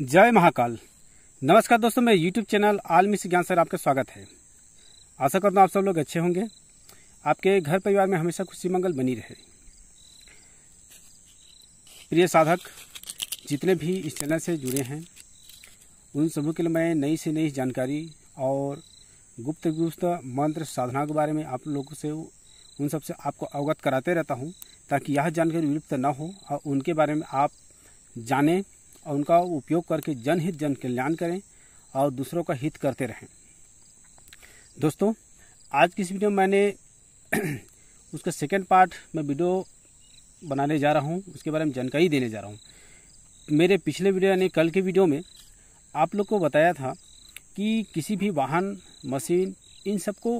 जय महाकाल नमस्कार दोस्तों मेरे यूट्यूब चैनल आलमी से ज्ञान सर आपका स्वागत है आशा करता हूँ आप सब लोग अच्छे होंगे आपके घर परिवार में हमेशा खुशी मंगल बनी रहे प्रिय साधक जितने भी इस चैनल से जुड़े हैं उन सभी के लिए मैं नई से नई जानकारी और गुप्त गुप्त मंत्र साधना के बारे में आप लोगों से उन सबसे आपको अवगत कराते रहता हूँ ताकि यह जानकारी विलुप्त न हो और उनके बारे में आप जानें और उनका उपयोग करके जनहित जन कल्याण करें और दूसरों का हित करते रहें दोस्तों आज की इस वीडियो में मैंने उसका सेकेंड पार्ट में वीडियो बनाने जा रहा हूँ उसके बारे में जानकारी देने जा रहा हूँ मेरे पिछले वीडियो यानी कल के वीडियो में आप लोग को बताया था कि किसी भी वाहन मशीन इन सबको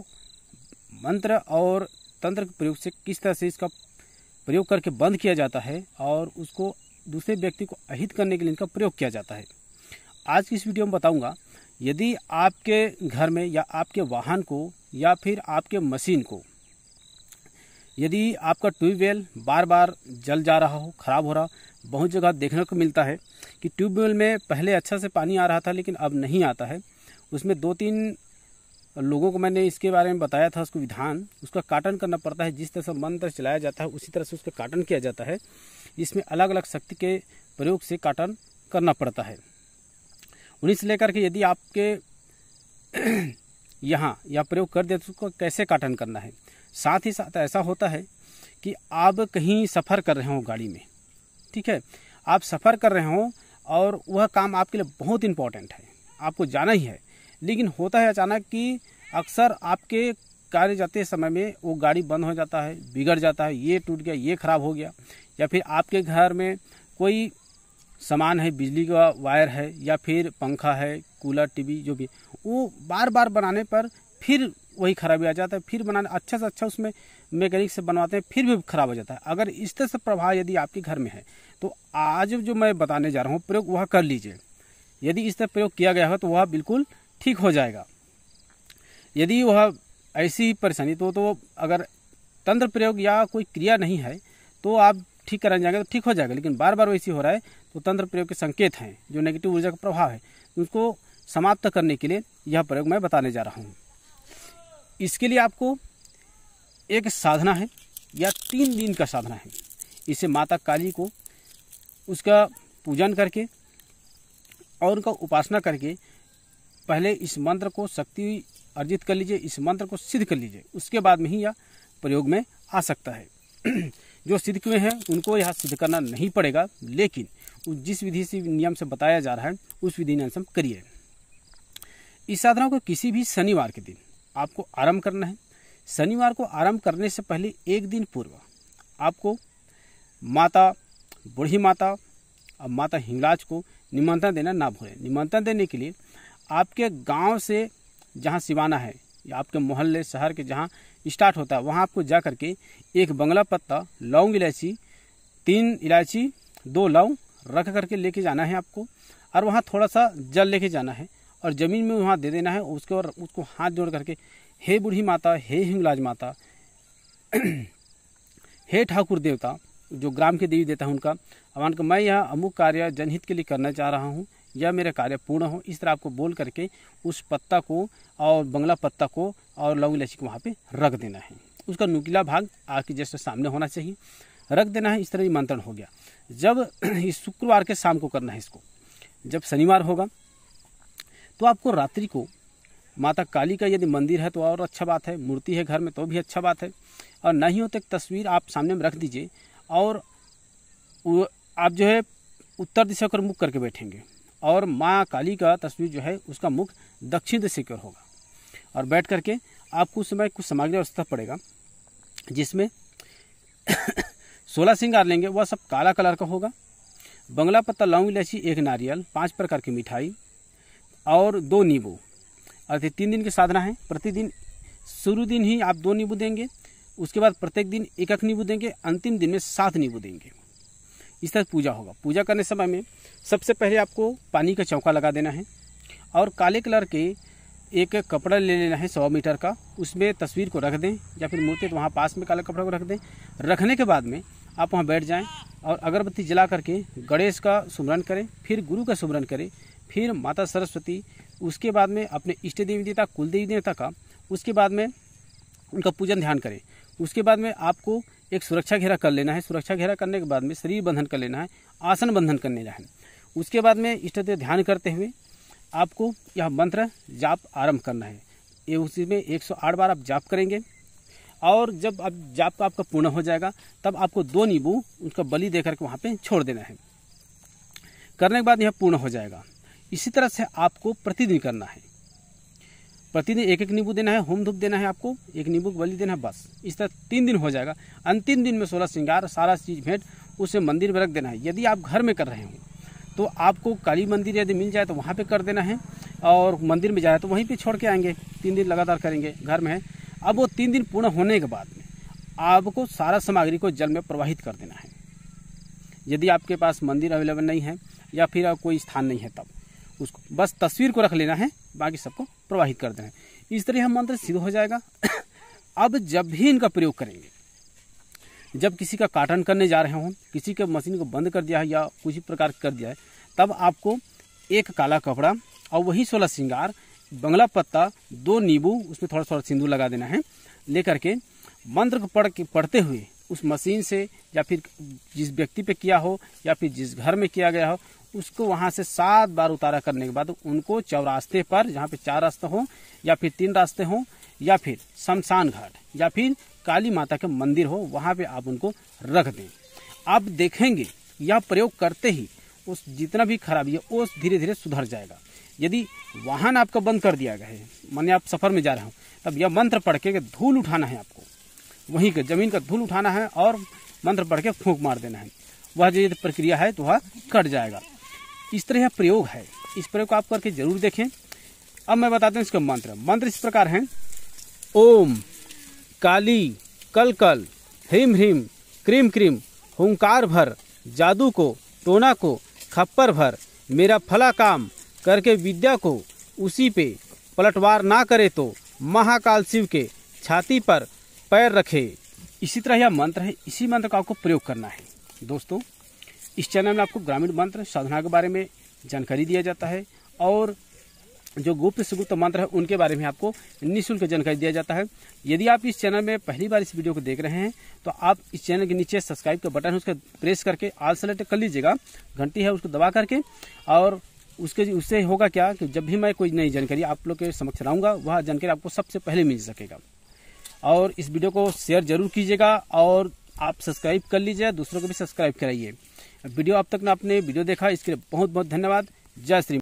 मंत्र और तंत्र के प्रयोग से किस तरह से इसका प्रयोग करके बंद किया जाता है और उसको दूसरे व्यक्ति को अहित करने के लिए इनका प्रयोग किया जाता है आज की इस वीडियो में बताऊंगा यदि आपके घर में या आपके वाहन को या फिर आपके मशीन को यदि आपका ट्यूबवेल बार बार जल जा रहा हो खराब हो रहा बहुत जगह देखने को मिलता है कि ट्यूबवेल में पहले अच्छा से पानी आ रहा था लेकिन अब नहीं आता है उसमें दो तीन लोगों को मैंने इसके बारे में बताया था उसको विधान उसका काटन करना पड़ता है जिस तरह से मंत्र चलाया जाता है उसी तरह से उसका काटन किया जाता है इसमें अलग अलग शक्ति के प्रयोग से काटन करना पड़ता है उन्हीं से लेकर के यदि आपके यहाँ या प्रयोग कर दे तो उसको कैसे काटन करना है साथ ही साथ ऐसा होता है कि आप कहीं सफ़र कर रहे हो गाड़ी में ठीक है आप सफ़र कर रहे हो और वह काम आपके लिए बहुत इम्पॉर्टेंट है आपको जाना ही है लेकिन होता है अचानक कि अक्सर आपके कार्य जाते समय में वो गाड़ी बंद हो जाता है बिगड़ जाता है ये टूट गया ये ख़राब हो गया या फिर आपके घर में कोई सामान है बिजली का वायर है या फिर पंखा है कूलर टीवी जो भी वो बार बार बनाने पर फिर वही खराबी आ जाता है फिर बनाने अच्छा से अच्छा उसमें मैकेनिक से बनवाते हैं फिर भी खराब हो जाता है अगर इस तरह से प्रभाव यदि आपके घर में है तो आज जो मैं बताने जा रहा हूँ प्रयोग वह कर लीजिए यदि इस तरह प्रयोग किया गया हो तो वह बिल्कुल ठीक हो जाएगा यदि वह ऐसी परेशानी तो तो अगर तंत्र प्रयोग या कोई क्रिया नहीं है तो आप ठीक कराने जाएंगे तो ठीक हो जाएगा लेकिन बार बार वैसी हो रहा है तो तंत्र प्रयोग के संकेत हैं जो नेगेटिव ऊर्जा का प्रभाव है उसको समाप्त करने के लिए यह प्रयोग मैं बताने जा रहा हूँ इसके लिए आपको एक साधना है या तीन दिन का साधना है इसे माता काली को उसका पूजन करके और उनका उपासना करके पहले इस मंत्र को शक्ति अर्जित कर लीजिए इस मंत्र को सिद्ध कर लीजिए उसके बाद में ही यह प्रयोग में आ सकता है जो सिद्ध किए हैं उनको यह सिद्ध करना नहीं पड़ेगा लेकिन जिस विधि से नियम से बताया जा रहा है उस विधि नियम से करिए इस साधना को किसी भी शनिवार के दिन आपको आरंभ करना है शनिवार को आरंभ करने से पहले एक दिन पूर्व आपको माता बूढ़ी माता और माता हिंगलाज को निमंत्रण देना ना भूलें निमंत्रण देने के लिए आपके गांव से जहां सिवाना है या आपके मोहल्ले शहर के जहां स्टार्ट होता है वहां आपको जा करके एक बंगला पत्ता लौंग इलायची तीन इलायची दो लौंग रख करके लेके जाना है आपको और वहाँ थोड़ा सा जल लेके जाना है और ज़मीन में वहाँ दे देना है उसके और उसको हाथ जोड़ करके हे बूढ़ी माता हे हिंगलाज माता हे ठाकुर देवता जो ग्राम के देवी देवता है उनका मान उनका मैं यह अमुक कार्य जनहित के लिए करना चाह रहा हूँ यह मेरा कार्य पूर्ण हो इस तरह आपको बोल करके उस पत्ता को और बंगला पत्ता को और लौंग इलायची को वहाँ पर रख देना है उसका नुकीला भाग आपके जैसे सामने होना चाहिए रख देना है इस तरह निमंत्रण हो गया जब इस शुक्रवार के शाम को करना है इसको जब शनिवार होगा तो आपको रात्रि को माता काली का यदि मंदिर है तो और अच्छा बात है मूर्ति है घर में तो भी अच्छा बात है और नहीं हो तो एक तस्वीर आप सामने में रख दीजिए और आप जो है उत्तर दिशा कर मुख करके बैठेंगे और माँ काली का तस्वीर जो है उसका मुख दक्षिण की ओर होगा और बैठ करके आपको उस समय कुछ सामग्री और पड़ेगा जिसमें सोलह सिंगार लेंगे वह सब काला कलर का होगा बंगला पत्ता लौंग इलायची एक नारियल पांच प्रकार की मिठाई और दो नींबू अर्थात तीन दिन की साधना है प्रतिदिन शुरू दिन ही आप दो नींबू देंगे उसके बाद प्रत्येक दिन एक एक नींबू देंगे अंतिम दिन में सात नींबू देंगे इस तरह पूजा होगा पूजा करने समय में सबसे पहले आपको पानी का चौका लगा देना है और काले कलर के एक कपड़ा ले लेना है सौ मीटर का उसमें तस्वीर को रख दें या फिर मूर्ति तो वहाँ पास में काले कपड़ा को रख दें रखने के बाद में आप वहाँ बैठ जाएं और अगरबत्ती जला करके गणेश का सुमरन करें फिर गुरु का सुमरन करें फिर माता सरस्वती उसके बाद में अपने इष्ट देवी देवता कुल देवी देवता का उसके बाद में उनका पूजन ध्यान करें उसके बाद में आपको एक सुरक्षा घेरा कर लेना है सुरक्षा घेरा करने के बाद में शरीर बंधन कर लेना है आसन बंधन कर लेना है उसके बाद में इष्टदेव ध्यान करते हुए आपको यह मंत्र जाप आरंभ करना है ये उसी में 108 बार आप जाप करेंगे और जब आप जाप आपका पूर्ण हो जाएगा तब आपको दो नींबू उसका बलि देकर के वहाँ पे छोड़ देना है करने के बाद यह पूर्ण हो जाएगा इसी तरह से आपको प्रतिदिन करना है प्रतिदिन एक एक नींबू देना है होम धूप देना है आपको एक नींबू बलि देना है बस इस तरह तीन दिन हो जाएगा अंतिम दिन में सोलह श्रृंगार सारा चीज भेंट उसे मंदिर में रख देना है यदि आप घर में कर रहे हो तो आपको काली मंदिर यदि मिल जाए तो वहाँ पर कर देना है और मंदिर में जाए तो वहीं पर छोड़ के आएंगे तीन दिन लगातार करेंगे घर में है अब वो तीन दिन पूर्ण होने के बाद में आपको सारा सामग्री को जल में प्रवाहित कर देना है यदि आपके पास मंदिर अवेलेबल नहीं है या फिर कोई स्थान नहीं है तब उसको बस तस्वीर को रख लेना है बाकी सबको प्रवाहित कर देना है इस तरह यह मंत्र सिद्ध हो जाएगा अब जब भी इनका प्रयोग करेंगे जब किसी का काटन करने जा रहे हों किसी के मशीन को बंद कर दिया है या कुछ प्रकार कर दिया है तब आपको एक काला कपड़ा और वही सोलह श्रृंगार बंगला पत्ता दो नींबू उसमें थोड़ा थोड़ा सिंदूर लगा देना है लेकर के मंत्र को पढ़ के पढ़ते हुए उस मशीन से या फिर जिस व्यक्ति पे किया हो या फिर जिस घर में किया गया हो उसको वहां से सात बार उतारा करने के बाद उनको चौरास्ते पर जहाँ पे चार रास्ते हो या फिर तीन रास्ते हो या फिर शमशान घाट या फिर काली माता के मंदिर हो वहां पे आप उनको रख दें आप देखेंगे यह प्रयोग करते ही उस जितना भी खराबी है वो धीरे धीरे सुधर जाएगा यदि वाहन आपका बंद कर दिया गया है मान आप सफर में जा रहे हो तब यह मंत्र पढ़ के धूल उठाना है आपको वहीं का जमीन का धूल उठाना है और मंत्र पढ़ के फूक मार देना है वह जो प्रक्रिया है तो वह कट जाएगा इस तरह प्रयोग है इस प्रयोग को आप करके जरूर देखें अब मैं बताता हूँ इसका मंत्र मंत्र इस प्रकार है ओम काली कल कल ह्रीम ह्रीम क्रीम क्रीम हुंकार भर जादू को टोना को खप्पर भर मेरा फला काम करके विद्या को उसी पे पलटवार ना करे तो महाकाल शिव के छाती पर पैर रखे इसी तरह यह मंत्र है इसी मंत्र का आपको प्रयोग करना है दोस्तों इस चैनल में आपको ग्रामीण मंत्र साधना के बारे में जानकारी दिया जाता है और जो गुप्त से गुप्त मंत्र है उनके बारे में आपको निःशुल्क जानकारी दिया जाता है यदि आप इस चैनल में पहली बार इस वीडियो को देख रहे हैं तो आप इस चैनल के नीचे सब्सक्राइब का बटन है उसका प्रेस करके आल सेलेक्ट कर लीजिएगा घंटी है उसको दबा करके और उसके उससे होगा क्या कि जब भी मैं कोई नई जानकारी आप लोग के समक्ष लाऊंगा वह जानकारी आपको सबसे पहले मिल सकेगा और इस वीडियो को शेयर जरूर कीजिएगा और आप सब्सक्राइब कर लीजिए दूसरों को भी सब्सक्राइब कराइए वीडियो अब तक ना आपने वीडियो देखा इसके लिए बहुत बहुत धन्यवाद जय श्री